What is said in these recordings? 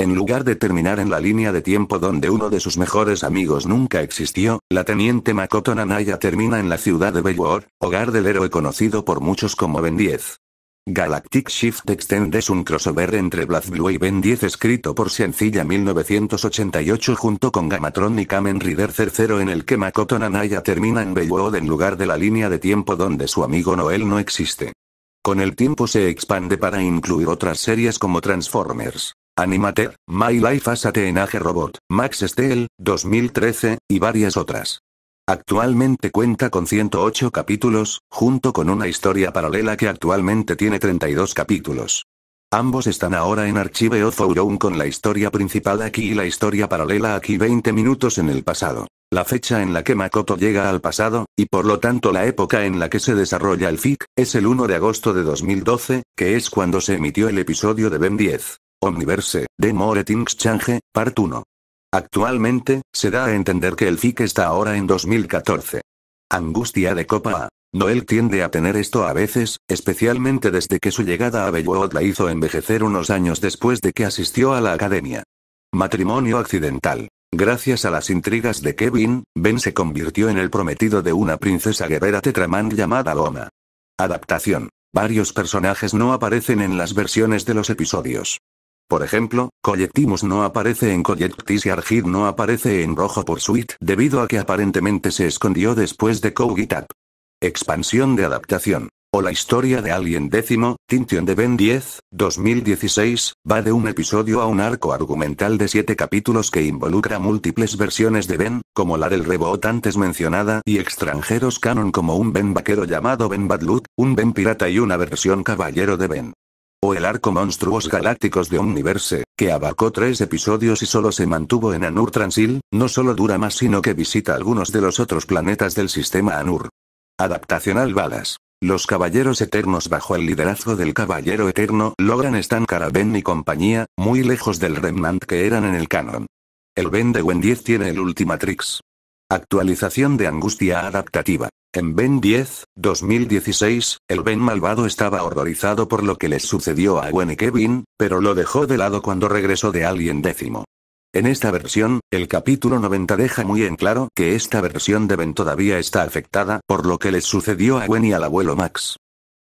En lugar de terminar en la línea de tiempo donde uno de sus mejores amigos nunca existió, la teniente Makoto Nanaya termina en la ciudad de Bellwood, hogar del héroe conocido por muchos como Ben 10. Galactic Shift Extend es un crossover entre Black Blue y Ben 10 escrito por Sencilla 1988 junto con Gamatron y Kamen Rider 00 en el que Makoto Nanaya termina en Bellwood en lugar de la línea de tiempo donde su amigo Noel no existe. Con el tiempo se expande para incluir otras series como Transformers. Animated, My Life as a Teenage Robot, Max Steel, 2013, y varias otras. Actualmente cuenta con 108 capítulos, junto con una historia paralela que actualmente tiene 32 capítulos. Ambos están ahora en Archive of con la historia principal aquí y la historia paralela aquí 20 minutos en el pasado. La fecha en la que Makoto llega al pasado, y por lo tanto la época en la que se desarrolla el FIC, es el 1 de agosto de 2012, que es cuando se emitió el episodio de Ben 10. Omniverse, de More Things Change, Part 1. Actualmente, se da a entender que el FIC está ahora en 2014. Angustia de Copa A. Noel tiende a tener esto a veces, especialmente desde que su llegada a Bellwood la hizo envejecer unos años después de que asistió a la academia. Matrimonio accidental. Gracias a las intrigas de Kevin, Ben se convirtió en el prometido de una princesa guerrera tetraman llamada Loma. Adaptación. Varios personajes no aparecen en las versiones de los episodios. Por ejemplo, Collectimus no aparece en Collectis y Argid no aparece en Rojo por Suite, debido a que aparentemente se escondió después de Kogitap. Expansión de adaptación. O la historia de Alien décimo, Tintion de Ben 10, 2016, va de un episodio a un arco argumental de siete capítulos que involucra múltiples versiones de Ben, como la del Rebot antes mencionada, y extranjeros canon como un Ben vaquero llamado Ben Badluck, un Ben pirata y una versión caballero de Ben o el arco Monstruos Galácticos de Omniverse, que abarcó tres episodios y solo se mantuvo en Anur Transil, no solo dura más sino que visita algunos de los otros planetas del sistema Anur. Adaptación al Balas. Los caballeros eternos bajo el liderazgo del caballero eterno logran estancar a Ben y compañía, muy lejos del remnant que eran en el canon. El Ben de 10 tiene el Ultimatrix, Actualización de angustia adaptativa. En Ben 10, 2016, el Ben malvado estaba horrorizado por lo que les sucedió a Gwen y Kevin, pero lo dejó de lado cuando regresó de Alien décimo. En esta versión, el capítulo 90 deja muy en claro que esta versión de Ben todavía está afectada por lo que les sucedió a Gwen y al abuelo Max.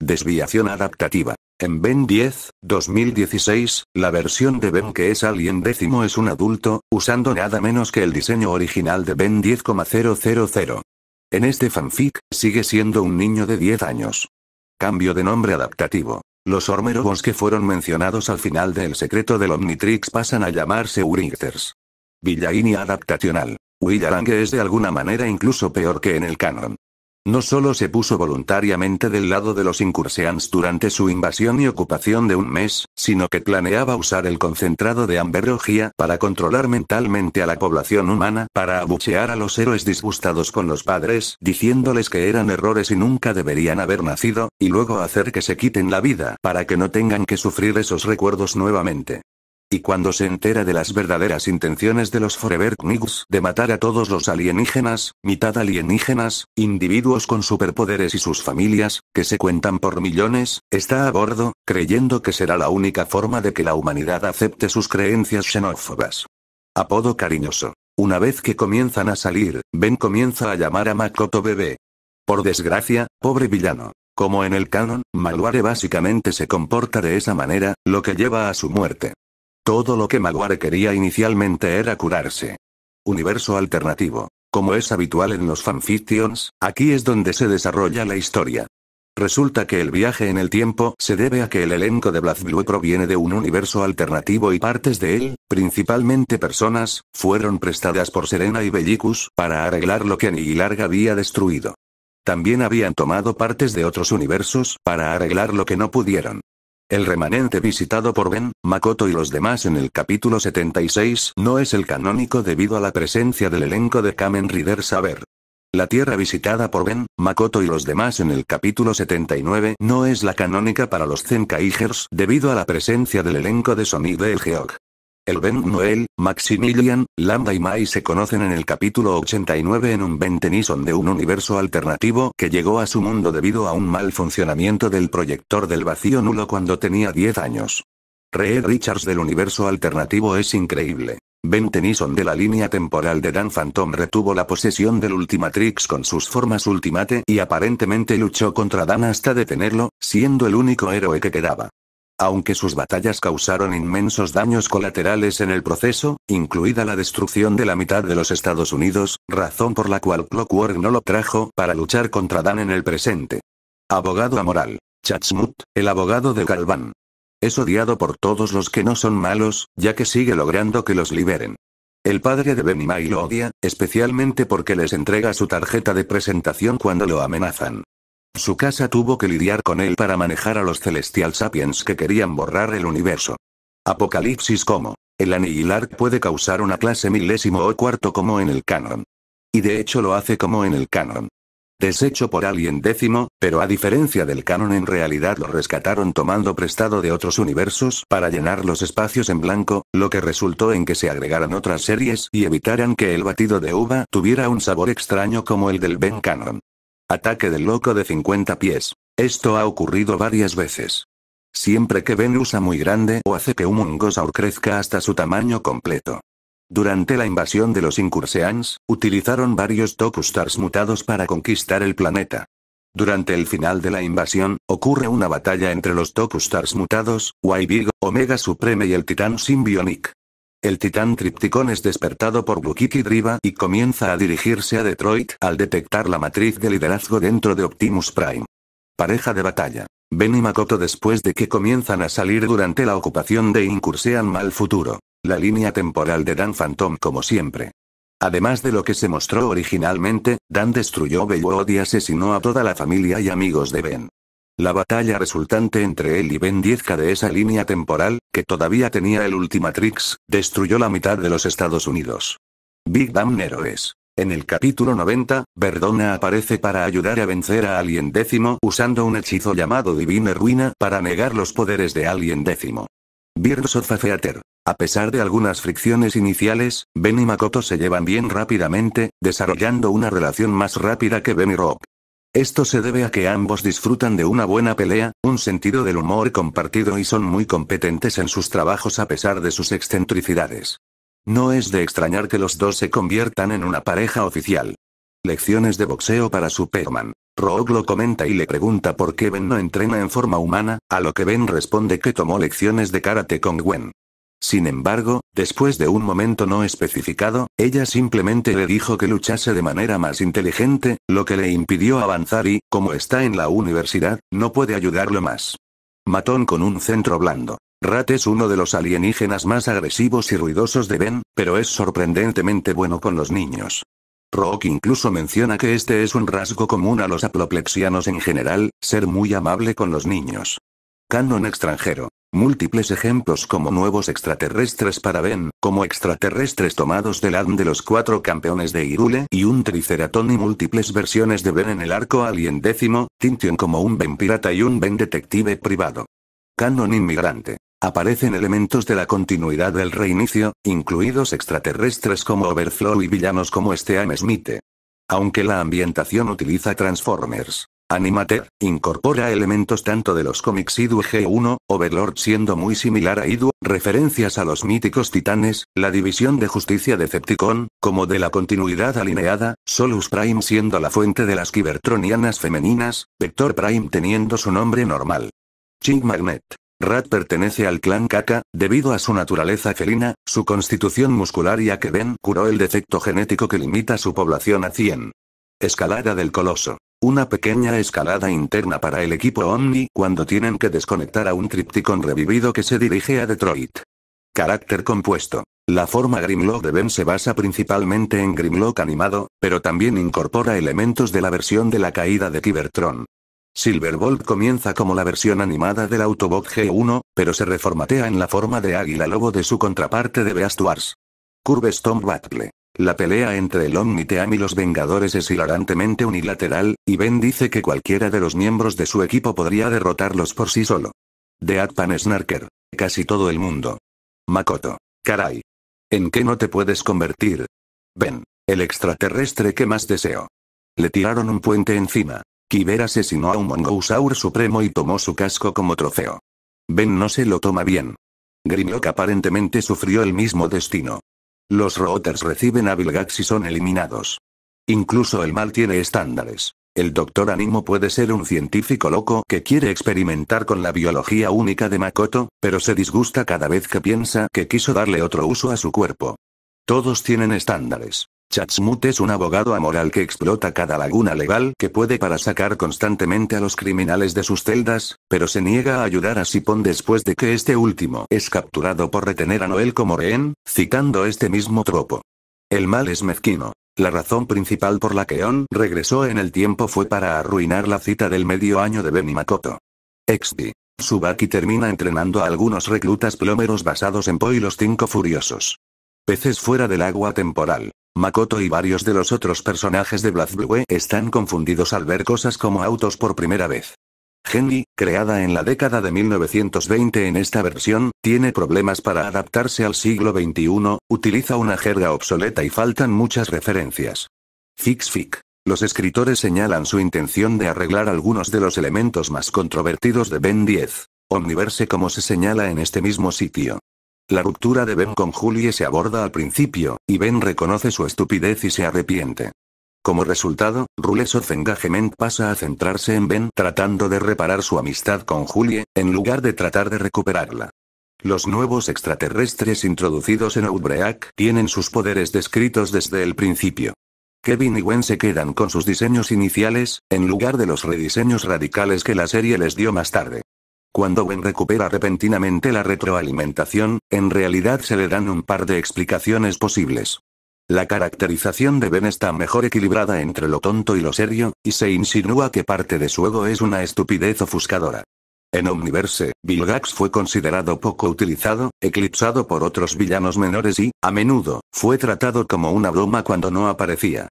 Desviación adaptativa. En Ben 10, 2016, la versión de Ben que es Alien décimo es un adulto, usando nada menos que el diseño original de Ben 10,000. En este fanfic, sigue siendo un niño de 10 años. Cambio de nombre adaptativo. Los Ormerobos que fueron mencionados al final de El secreto del Omnitrix pasan a llamarse Uriters. Villainia adaptacional. que es de alguna manera incluso peor que en el canon. No solo se puso voluntariamente del lado de los incurseans durante su invasión y ocupación de un mes, sino que planeaba usar el concentrado de amberogía para controlar mentalmente a la población humana para abuchear a los héroes disgustados con los padres, diciéndoles que eran errores y nunca deberían haber nacido, y luego hacer que se quiten la vida para que no tengan que sufrir esos recuerdos nuevamente. Y cuando se entera de las verdaderas intenciones de los Forever Knights de matar a todos los alienígenas, mitad alienígenas, individuos con superpoderes y sus familias, que se cuentan por millones, está a bordo, creyendo que será la única forma de que la humanidad acepte sus creencias xenófobas. Apodo cariñoso. Una vez que comienzan a salir, Ben comienza a llamar a Makoto bebé. Por desgracia, pobre villano. Como en el canon, Malware básicamente se comporta de esa manera, lo que lleva a su muerte. Todo lo que Maguire quería inicialmente era curarse. Universo alternativo. Como es habitual en los fanfictions, aquí es donde se desarrolla la historia. Resulta que el viaje en el tiempo se debe a que el elenco de Blazblue Blue proviene de un universo alternativo y partes de él, principalmente personas, fueron prestadas por Serena y Bellicus para arreglar lo que Nihilarga había destruido. También habían tomado partes de otros universos para arreglar lo que no pudieron. El remanente visitado por Ben, Makoto y los demás en el capítulo 76 no es el canónico debido a la presencia del elenco de Kamen Rider Saber. La tierra visitada por Ben, Makoto y los demás en el capítulo 79 no es la canónica para los Zenkaigers debido a la presencia del elenco de Sonic del Geog. El Ben Noel, Maximilian, Lambda y Mai se conocen en el capítulo 89 en un Ben Tenison de un universo alternativo que llegó a su mundo debido a un mal funcionamiento del proyector del vacío nulo cuando tenía 10 años. Reed Richards del universo alternativo es increíble. Ben Tennyson de la línea temporal de Dan Phantom retuvo la posesión del Ultimatrix con sus formas Ultimate y aparentemente luchó contra Dan hasta detenerlo, siendo el único héroe que quedaba. Aunque sus batallas causaron inmensos daños colaterales en el proceso, incluida la destrucción de la mitad de los Estados Unidos, razón por la cual Clockwork no lo trajo para luchar contra Dan en el presente. Abogado amoral. Chatsmut, el abogado de Galván. Es odiado por todos los que no son malos, ya que sigue logrando que los liberen. El padre de Benny lo odia, especialmente porque les entrega su tarjeta de presentación cuando lo amenazan. Su casa tuvo que lidiar con él para manejar a los Celestial Sapiens que querían borrar el universo. Apocalipsis como. El aniquilar puede causar una clase milésimo o cuarto como en el canon. Y de hecho lo hace como en el canon. Deshecho por alguien décimo, pero a diferencia del canon en realidad lo rescataron tomando prestado de otros universos para llenar los espacios en blanco, lo que resultó en que se agregaran otras series y evitaran que el batido de uva tuviera un sabor extraño como el del Ben Canon. Ataque del loco de 50 pies. Esto ha ocurrido varias veces. Siempre que Venusa usa muy grande o hace que un Mungosaur crezca hasta su tamaño completo. Durante la invasión de los Incurseans, utilizaron varios Stars mutados para conquistar el planeta. Durante el final de la invasión, ocurre una batalla entre los Stars mutados, Vigo, Omega Supreme y el titán Symbionic. El titán Tripticón es despertado por Bukiki Driva y comienza a dirigirse a Detroit al detectar la matriz de liderazgo dentro de Optimus Prime. Pareja de batalla. Ben y Makoto después de que comienzan a salir durante la ocupación de Incursean Mal Futuro. La línea temporal de Dan Phantom como siempre. Además de lo que se mostró originalmente, Dan destruyó Bello y asesinó a toda la familia y amigos de Ben. La batalla resultante entre él y Ben 10 k de esa línea temporal, que todavía tenía el Ultimatrix, destruyó la mitad de los Estados Unidos. Big Damn Heroes. En el capítulo 90, Verdona aparece para ayudar a vencer a Alien Décimo usando un hechizo llamado Divine Ruina para negar los poderes de Alien Décimo. Birds of a A pesar de algunas fricciones iniciales, Ben y Makoto se llevan bien rápidamente, desarrollando una relación más rápida que Ben y Rock. Esto se debe a que ambos disfrutan de una buena pelea, un sentido del humor compartido y son muy competentes en sus trabajos a pesar de sus excentricidades. No es de extrañar que los dos se conviertan en una pareja oficial. Lecciones de boxeo para Superman. Rogue lo comenta y le pregunta por qué Ben no entrena en forma humana, a lo que Ben responde que tomó lecciones de karate con Gwen. Sin embargo, después de un momento no especificado, ella simplemente le dijo que luchase de manera más inteligente, lo que le impidió avanzar y, como está en la universidad, no puede ayudarlo más. Matón con un centro blando. Rat es uno de los alienígenas más agresivos y ruidosos de Ben, pero es sorprendentemente bueno con los niños. Rock incluso menciona que este es un rasgo común a los apoplexianos en general, ser muy amable con los niños. Canon extranjero. Múltiples ejemplos como nuevos extraterrestres para Ben, como extraterrestres tomados del ADN de los cuatro campeones de Irule y un Triceratón y múltiples versiones de Ben en el arco Alien décimo, Tintion como un Ben pirata y un Ben detective privado. Canon inmigrante. Aparecen elementos de la continuidad del reinicio, incluidos extraterrestres como Overflow y villanos como este Smith. Aunque la ambientación utiliza Transformers, animater incorpora elementos tanto de los cómics Idu G1, Overlord siendo muy similar a Idu, referencias a los míticos titanes, la división de justicia de Decepticon, como de la continuidad alineada, Solus Prime siendo la fuente de las Cybertronianas femeninas, Vector Prime teniendo su nombre normal. Ching Magnet. Rat pertenece al clan Kaka, debido a su naturaleza felina, su constitución muscular y a que Ben curó el defecto genético que limita su población a 100. Escalada del Coloso. Una pequeña escalada interna para el equipo Omni cuando tienen que desconectar a un Tripticon revivido que se dirige a Detroit. Carácter compuesto. La forma Grimlock de Ben se basa principalmente en Grimlock animado, pero también incorpora elementos de la versión de la caída de Cybertron. Silverbolt comienza como la versión animada del Autobot G1, pero se reformatea en la forma de águila lobo de su contraparte de Beast Wars. Curve Stone Battle. La pelea entre el Omniteam y los Vengadores es hilarantemente unilateral, y Ben dice que cualquiera de los miembros de su equipo podría derrotarlos por sí solo. De Atpan Snarker. Casi todo el mundo. Makoto. Caray. ¿En qué no te puedes convertir? Ben. El extraterrestre que más deseo. Le tiraron un puente encima. Kiber asesinó a un Mongousaur supremo y tomó su casco como trofeo. Ben no se lo toma bien. Grimlock aparentemente sufrió el mismo destino. Los Routers reciben a y son eliminados. Incluso el mal tiene estándares. El doctor Animo puede ser un científico loco que quiere experimentar con la biología única de Makoto, pero se disgusta cada vez que piensa que quiso darle otro uso a su cuerpo. Todos tienen estándares. Chatsmut es un abogado amoral que explota cada laguna legal que puede para sacar constantemente a los criminales de sus celdas, pero se niega a ayudar a Sipon después de que este último es capturado por retener a Noel como rehén, citando este mismo tropo. El mal es mezquino. La razón principal por la que On regresó en el tiempo fue para arruinar la cita del medio año de Benny Makoto. XD. Subaki termina entrenando a algunos reclutas plomeros basados en Poi y los cinco furiosos. Peces fuera del agua temporal. Makoto y varios de los otros personajes de BlazBlue están confundidos al ver cosas como autos por primera vez. Henry, creada en la década de 1920 en esta versión, tiene problemas para adaptarse al siglo XXI, utiliza una jerga obsoleta y faltan muchas referencias. Fix fix Los escritores señalan su intención de arreglar algunos de los elementos más controvertidos de Ben 10. Omniverse como se señala en este mismo sitio. La ruptura de Ben con Julie se aborda al principio, y Ben reconoce su estupidez y se arrepiente. Como resultado, Rules of Engagement pasa a centrarse en Ben tratando de reparar su amistad con Julie, en lugar de tratar de recuperarla. Los nuevos extraterrestres introducidos en Outbreak tienen sus poderes descritos desde el principio. Kevin y Gwen se quedan con sus diseños iniciales, en lugar de los rediseños radicales que la serie les dio más tarde. Cuando Ben recupera repentinamente la retroalimentación, en realidad se le dan un par de explicaciones posibles. La caracterización de Ben está mejor equilibrada entre lo tonto y lo serio, y se insinúa que parte de su ego es una estupidez ofuscadora. En Omniverse, Vilgax fue considerado poco utilizado, eclipsado por otros villanos menores y, a menudo, fue tratado como una broma cuando no aparecía.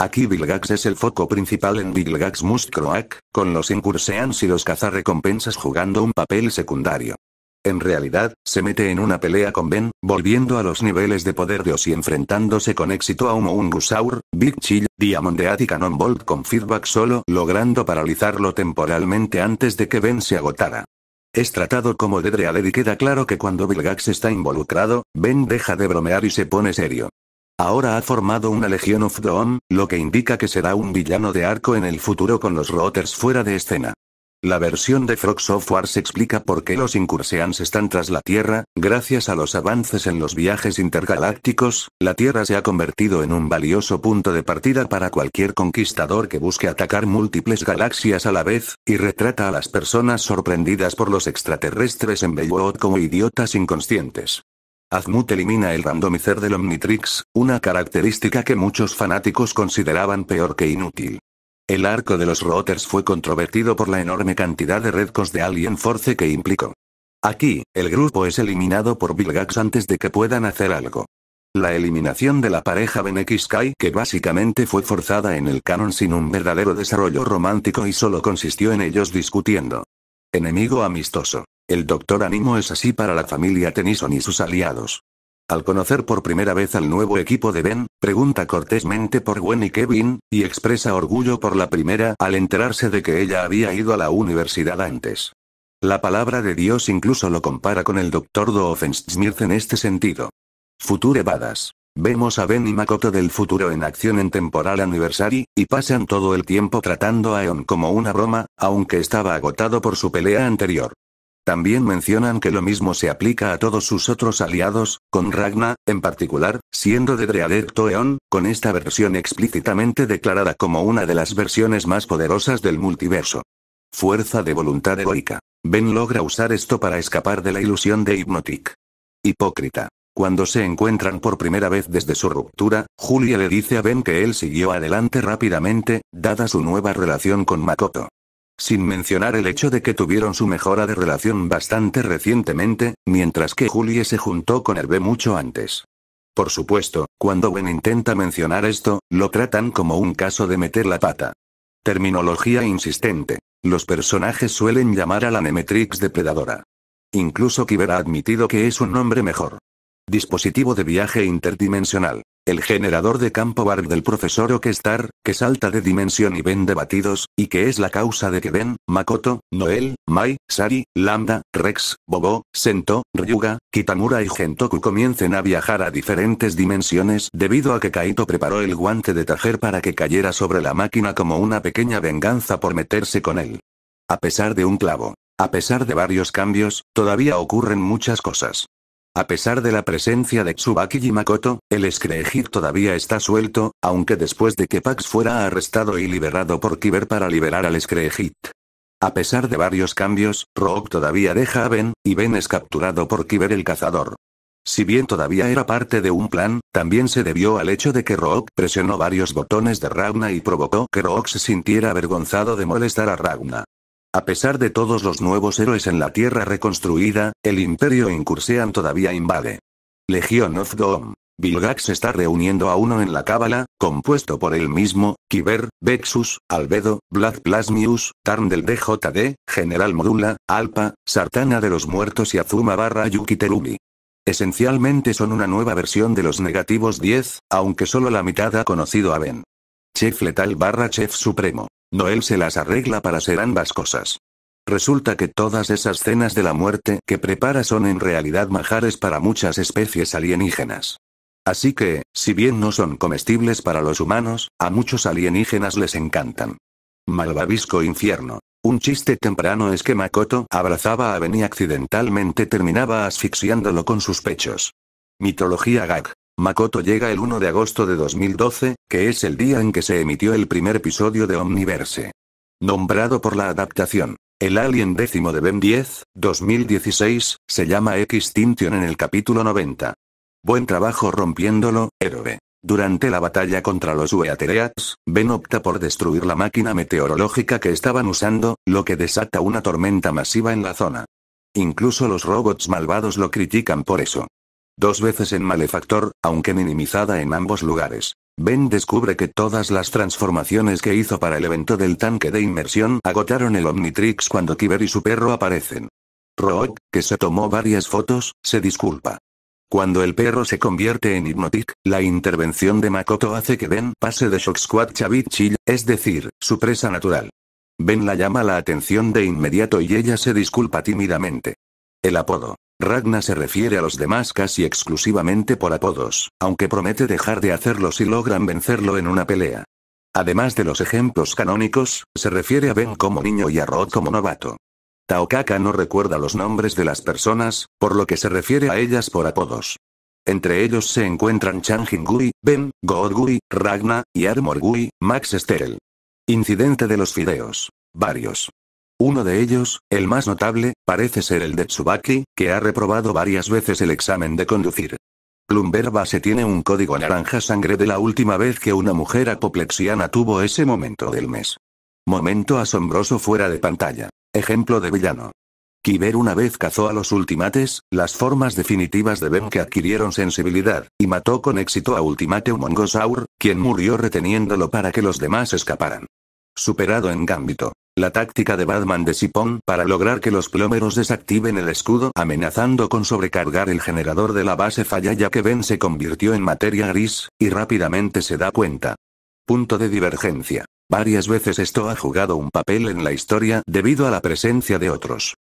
Aquí Vilgax es el foco principal en Vilgax Croak, con los incurseans y los cazarrecompensas jugando un papel secundario. En realidad, se mete en una pelea con Ben, volviendo a los niveles de poder de y enfrentándose con éxito a Ungusaur, Big Chill, Diamondead y Cannonbolt con feedback solo, logrando paralizarlo temporalmente antes de que Ben se agotara. Es tratado como de Dedreader y queda claro que cuando Vilgax está involucrado, Ben deja de bromear y se pone serio. Ahora ha formado una Legión of Doom, lo que indica que será un villano de arco en el futuro con los Rotters fuera de escena. La versión de Frog Software se explica por qué los Incurseans están tras la Tierra, gracias a los avances en los viajes intergalácticos, la Tierra se ha convertido en un valioso punto de partida para cualquier conquistador que busque atacar múltiples galaxias a la vez, y retrata a las personas sorprendidas por los extraterrestres en Beowulf como idiotas inconscientes. Azmuth elimina el randomizer del Omnitrix, una característica que muchos fanáticos consideraban peor que inútil. El arco de los roters fue controvertido por la enorme cantidad de redcos de Alien Force que implicó. Aquí, el grupo es eliminado por Vilgax antes de que puedan hacer algo. La eliminación de la pareja Ben X que básicamente fue forzada en el canon sin un verdadero desarrollo romántico y solo consistió en ellos discutiendo. Enemigo amistoso. El Doctor Animo es así para la familia Tennyson y sus aliados. Al conocer por primera vez al nuevo equipo de Ben, pregunta cortésmente por Gwen y Kevin, y expresa orgullo por la primera al enterarse de que ella había ido a la universidad antes. La palabra de Dios incluso lo compara con el Doctor Doofenshmirtz en este sentido. Future Badas. Vemos a Ben y Makoto del futuro en acción en temporal anniversary, y pasan todo el tiempo tratando a Eon como una broma, aunque estaba agotado por su pelea anterior. También mencionan que lo mismo se aplica a todos sus otros aliados, con Ragna, en particular, siendo de Dreadecto Toeon, con esta versión explícitamente declarada como una de las versiones más poderosas del multiverso. Fuerza de voluntad heroica. Ben logra usar esto para escapar de la ilusión de Hypnotic. Hipócrita. Cuando se encuentran por primera vez desde su ruptura, Julia le dice a Ben que él siguió adelante rápidamente, dada su nueva relación con Makoto. Sin mencionar el hecho de que tuvieron su mejora de relación bastante recientemente, mientras que Julie se juntó con Hervé mucho antes. Por supuesto, cuando Gwen intenta mencionar esto, lo tratan como un caso de meter la pata. Terminología insistente. Los personajes suelen llamar a la Nemetrix depredadora. Incluso Kiber ha admitido que es un nombre mejor. Dispositivo de viaje interdimensional. El generador de campo bar del profesor Okestar, que salta de dimensión y vende batidos, y que es la causa de que Ben, Makoto, Noel, Mai, Sari, Lambda, Rex, Bobo, Sento, Ryuga, Kitamura y Gentoku comiencen a viajar a diferentes dimensiones debido a que Kaito preparó el guante de tajer para que cayera sobre la máquina como una pequeña venganza por meterse con él. A pesar de un clavo. A pesar de varios cambios, todavía ocurren muchas cosas. A pesar de la presencia de Tsubaki y Makoto, el Screegir todavía está suelto, aunque después de que Pax fuera arrestado y liberado por Kiber para liberar al Screegit. A pesar de varios cambios, Rook todavía deja a Ben, y Ben es capturado por Kiber el cazador. Si bien todavía era parte de un plan, también se debió al hecho de que Rook presionó varios botones de Ragna y provocó que Rook se sintiera avergonzado de molestar a Ragna. A pesar de todos los nuevos héroes en la Tierra reconstruida, el Imperio Incursean todavía invade. Legión of Doom. Vilgax está reuniendo a uno en la Cábala, compuesto por él mismo, Kiber, Vexus, Albedo, Vlad Plasmius, Tarn del DJD, General Modula, Alpa, Sartana de los Muertos y Azuma barra Yukiterumi. Esencialmente son una nueva versión de los negativos 10, aunque solo la mitad ha conocido a Ben. Chef Letal barra Chef Supremo. Noel se las arregla para ser ambas cosas. Resulta que todas esas cenas de la muerte que prepara son en realidad majares para muchas especies alienígenas. Así que, si bien no son comestibles para los humanos, a muchos alienígenas les encantan. Malvavisco infierno. Un chiste temprano es que Makoto abrazaba a y accidentalmente terminaba asfixiándolo con sus pechos. Mitología gag. Makoto llega el 1 de agosto de 2012, que es el día en que se emitió el primer episodio de Omniverse. Nombrado por la adaptación. El alien décimo de Ben 10, 2016, se llama Extinction en el capítulo 90. Buen trabajo rompiéndolo, héroe. Durante la batalla contra los Ueatereats, Ben opta por destruir la máquina meteorológica que estaban usando, lo que desata una tormenta masiva en la zona. Incluso los robots malvados lo critican por eso. Dos veces en Malefactor, aunque minimizada en ambos lugares. Ben descubre que todas las transformaciones que hizo para el evento del tanque de inmersión agotaron el Omnitrix cuando Kiber y su perro aparecen. Rock, que se tomó varias fotos, se disculpa. Cuando el perro se convierte en Hypnotic, la intervención de Makoto hace que Ben pase de Shock Squad chill, es decir, su presa natural. Ben la llama la atención de inmediato y ella se disculpa tímidamente. El apodo, Ragna se refiere a los demás casi exclusivamente por apodos, aunque promete dejar de hacerlo si logran vencerlo en una pelea. Además de los ejemplos canónicos, se refiere a Ben como niño y a Rod como novato. Taokaka no recuerda los nombres de las personas, por lo que se refiere a ellas por apodos. Entre ellos se encuentran Changing-gui, Ben, Gui, Ragna, y Armorgui, Max Sterel. Incidente de los fideos. Varios. Uno de ellos, el más notable, parece ser el de Tsubaki, que ha reprobado varias veces el examen de conducir. Plumber se tiene un código naranja sangre de la última vez que una mujer apoplexiana tuvo ese momento del mes. Momento asombroso fuera de pantalla. Ejemplo de villano. Kiber una vez cazó a los ultimates, las formas definitivas de Ben que adquirieron sensibilidad, y mató con éxito a Ultimate Mongosaur, quien murió reteniéndolo para que los demás escaparan. Superado en Gambito. La táctica de Batman de Sipon para lograr que los plomeros desactiven el escudo amenazando con sobrecargar el generador de la base falla ya que Ben se convirtió en materia gris, y rápidamente se da cuenta. Punto de divergencia. Varias veces esto ha jugado un papel en la historia debido a la presencia de otros.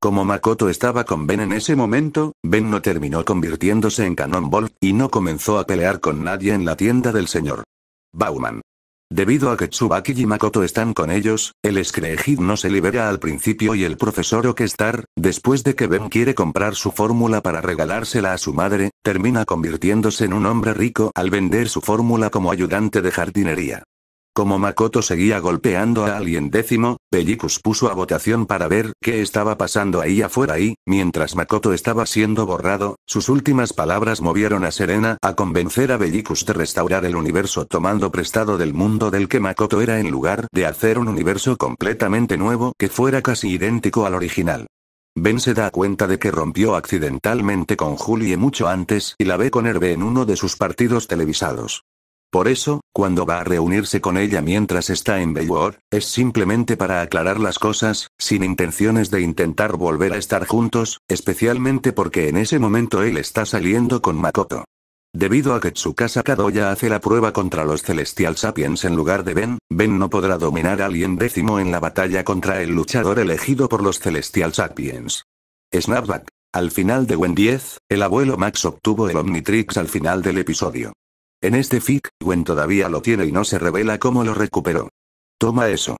Como Makoto estaba con Ben en ese momento, Ben no terminó convirtiéndose en Cannonball, y no comenzó a pelear con nadie en la tienda del señor Bauman. Debido a que Tsubaki y Makoto están con ellos, el Screejid no se libera al principio y el profesor Okestar, después de que Ben quiere comprar su fórmula para regalársela a su madre, termina convirtiéndose en un hombre rico al vender su fórmula como ayudante de jardinería. Como Makoto seguía golpeando a alguien décimo, Pellicus puso a votación para ver qué estaba pasando ahí afuera y, mientras Makoto estaba siendo borrado, sus últimas palabras movieron a Serena a convencer a Bellicus de restaurar el universo tomando prestado del mundo del que Makoto era en lugar de hacer un universo completamente nuevo que fuera casi idéntico al original. Ben se da cuenta de que rompió accidentalmente con Julie mucho antes y la ve con Herve en uno de sus partidos televisados. Por eso, cuando va a reunirse con ella mientras está en Bayward, es simplemente para aclarar las cosas, sin intenciones de intentar volver a estar juntos, especialmente porque en ese momento él está saliendo con Makoto. Debido a que Tsukasa Kadoya hace la prueba contra los Celestial Sapiens en lugar de Ben, Ben no podrá dominar a alguien décimo en la batalla contra el luchador elegido por los Celestial Sapiens. Snapback. Al final de Wen 10, el abuelo Max obtuvo el Omnitrix al final del episodio. En este fic, Gwen todavía lo tiene y no se revela cómo lo recuperó. Toma eso.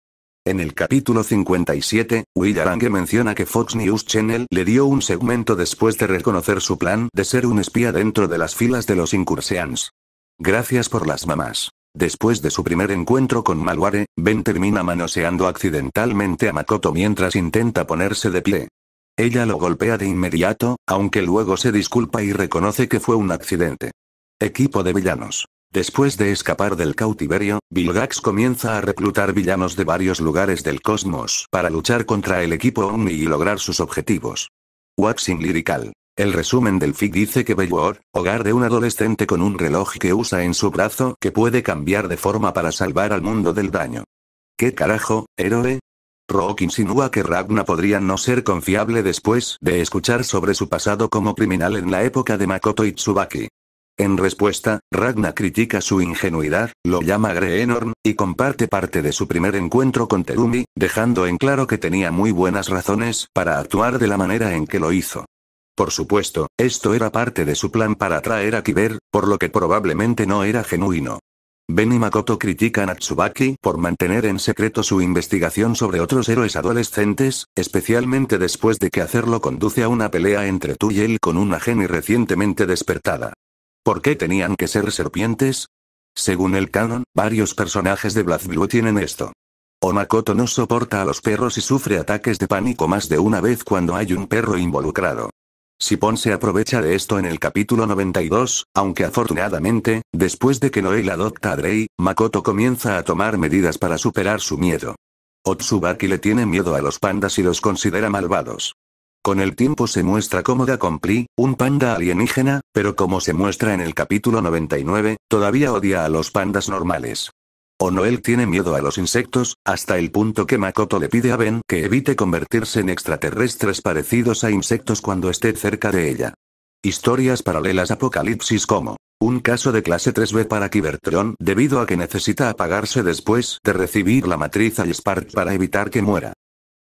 En el capítulo 57, Arangue menciona que Fox News Channel le dio un segmento después de reconocer su plan de ser un espía dentro de las filas de los incurseans. Gracias por las mamás. Después de su primer encuentro con Malware, Ben termina manoseando accidentalmente a Makoto mientras intenta ponerse de pie. Ella lo golpea de inmediato, aunque luego se disculpa y reconoce que fue un accidente. Equipo de villanos. Después de escapar del cautiverio, Vilgax comienza a reclutar villanos de varios lugares del cosmos para luchar contra el equipo Omni y lograr sus objetivos. Waxing lirical. El resumen del fic dice que Bellwar, hogar de un adolescente con un reloj que usa en su brazo que puede cambiar de forma para salvar al mundo del daño. ¿Qué carajo, héroe? Rock insinúa que Ragna podría no ser confiable después de escuchar sobre su pasado como criminal en la época de Makoto Itsubaki. En respuesta, Ragna critica su ingenuidad, lo llama Greenorn, y comparte parte de su primer encuentro con Terumi, dejando en claro que tenía muy buenas razones para actuar de la manera en que lo hizo. Por supuesto, esto era parte de su plan para atraer a Kiber, por lo que probablemente no era genuino. Ben y Makoto critican a Tsubaki por mantener en secreto su investigación sobre otros héroes adolescentes, especialmente después de que hacerlo conduce a una pelea entre tú y él con una Geni recientemente despertada. ¿Por qué tenían que ser serpientes? Según el canon, varios personajes de Black tienen esto. O Makoto no soporta a los perros y sufre ataques de pánico más de una vez cuando hay un perro involucrado. Sipon se aprovecha de esto en el capítulo 92, aunque afortunadamente, después de que Noel adopta a Drey, Makoto comienza a tomar medidas para superar su miedo. Otsubaki le tiene miedo a los pandas y los considera malvados. Con el tiempo se muestra cómoda con Pri, un panda alienígena, pero como se muestra en el capítulo 99, todavía odia a los pandas normales. O Noel tiene miedo a los insectos, hasta el punto que Makoto le pide a Ben que evite convertirse en extraterrestres parecidos a insectos cuando esté cerca de ella. Historias paralelas apocalipsis como un caso de clase 3B para Kibertron, debido a que necesita apagarse después de recibir la matriz y Spark para evitar que muera.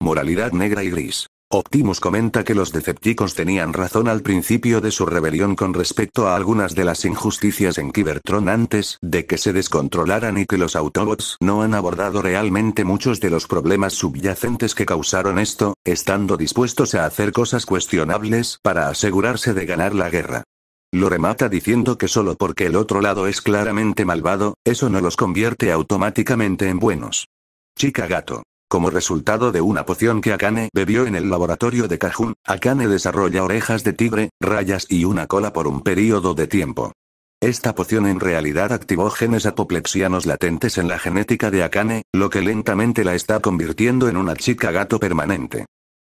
Moralidad negra y gris. Optimus comenta que los Decepticons tenían razón al principio de su rebelión con respecto a algunas de las injusticias en Cybertron antes de que se descontrolaran y que los Autobots no han abordado realmente muchos de los problemas subyacentes que causaron esto, estando dispuestos a hacer cosas cuestionables para asegurarse de ganar la guerra. Lo remata diciendo que solo porque el otro lado es claramente malvado, eso no los convierte automáticamente en buenos. Chica gato. Como resultado de una poción que Akane bebió en el laboratorio de Cajun, Akane desarrolla orejas de tigre, rayas y una cola por un periodo de tiempo. Esta poción en realidad activó genes apoplexianos latentes en la genética de Akane, lo que lentamente la está convirtiendo en una chica gato permanente.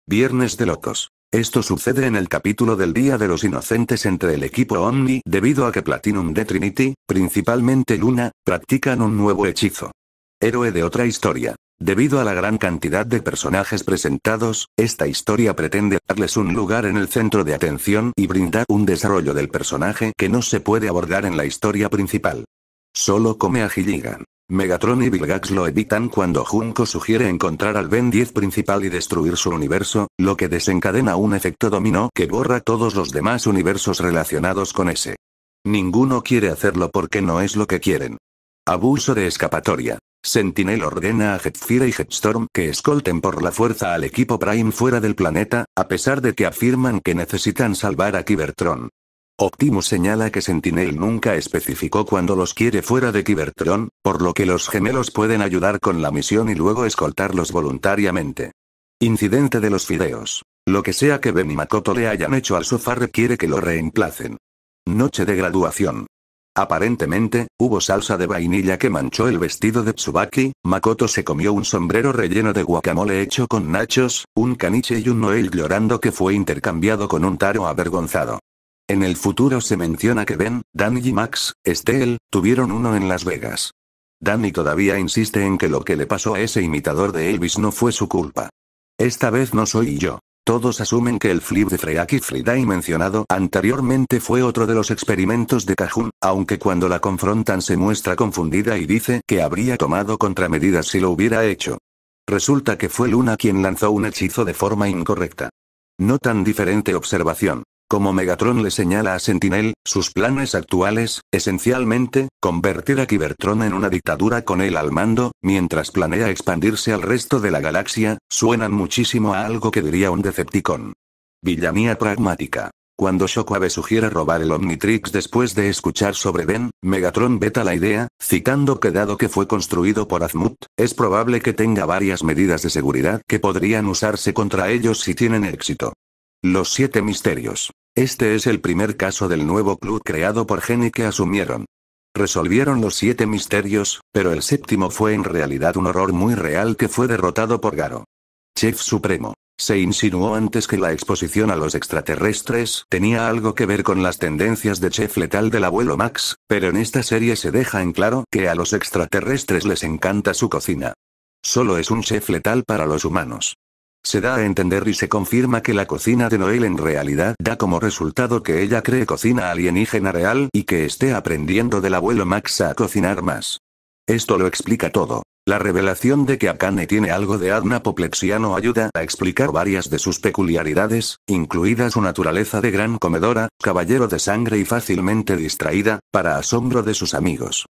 Viernes de Locos. Esto sucede en el capítulo del Día de los Inocentes entre el equipo Omni debido a que Platinum de Trinity, principalmente Luna, practican un nuevo hechizo. Héroe de otra historia. Debido a la gran cantidad de personajes presentados, esta historia pretende darles un lugar en el centro de atención y brindar un desarrollo del personaje que no se puede abordar en la historia principal. Solo come a Gilligan. Megatron y Vilgax lo evitan cuando Junko sugiere encontrar al Ben 10 principal y destruir su universo, lo que desencadena un efecto dominó que borra todos los demás universos relacionados con ese. Ninguno quiere hacerlo porque no es lo que quieren. Abuso de escapatoria. Sentinel ordena a Jetfire y Jetstorm que escolten por la fuerza al equipo Prime fuera del planeta, a pesar de que afirman que necesitan salvar a Cybertron. Optimus señala que Sentinel nunca especificó cuándo los quiere fuera de Kibertron, por lo que los gemelos pueden ayudar con la misión y luego escoltarlos voluntariamente. Incidente de los fideos. Lo que sea que Ben y Makoto le hayan hecho al sofá requiere que lo reemplacen. Noche de graduación. Aparentemente, hubo salsa de vainilla que manchó el vestido de Tsubaki, Makoto se comió un sombrero relleno de guacamole hecho con nachos, un caniche y un Noel llorando que fue intercambiado con un taro avergonzado. En el futuro se menciona que Ben, Danny y Max, Estelle, tuvieron uno en Las Vegas. Danny todavía insiste en que lo que le pasó a ese imitador de Elvis no fue su culpa. Esta vez no soy yo. Todos asumen que el flip de Freaky Friday mencionado anteriormente fue otro de los experimentos de Cajun, aunque cuando la confrontan se muestra confundida y dice que habría tomado contramedidas si lo hubiera hecho. Resulta que fue Luna quien lanzó un hechizo de forma incorrecta. No tan diferente observación. Como Megatron le señala a Sentinel, sus planes actuales, esencialmente, convertir a Kibertron en una dictadura con él al mando, mientras planea expandirse al resto de la galaxia, suenan muchísimo a algo que diría un Decepticon. Villanía pragmática. Cuando Shockwave sugiere robar el Omnitrix después de escuchar sobre Ben, Megatron veta la idea, citando que dado que fue construido por Azmut, es probable que tenga varias medidas de seguridad que podrían usarse contra ellos si tienen éxito. Los siete misterios. Este es el primer caso del nuevo club creado por Jenny que asumieron. Resolvieron los siete misterios, pero el séptimo fue en realidad un horror muy real que fue derrotado por Garo. Chef Supremo. Se insinuó antes que la exposición a los extraterrestres tenía algo que ver con las tendencias de chef letal del abuelo Max, pero en esta serie se deja en claro que a los extraterrestres les encanta su cocina. Solo es un chef letal para los humanos. Se da a entender y se confirma que la cocina de Noel en realidad da como resultado que ella cree cocina alienígena real y que esté aprendiendo del abuelo Max a cocinar más. Esto lo explica todo. La revelación de que Akane tiene algo de Adna poplexiano ayuda a explicar varias de sus peculiaridades, incluida su naturaleza de gran comedora, caballero de sangre y fácilmente distraída, para asombro de sus amigos.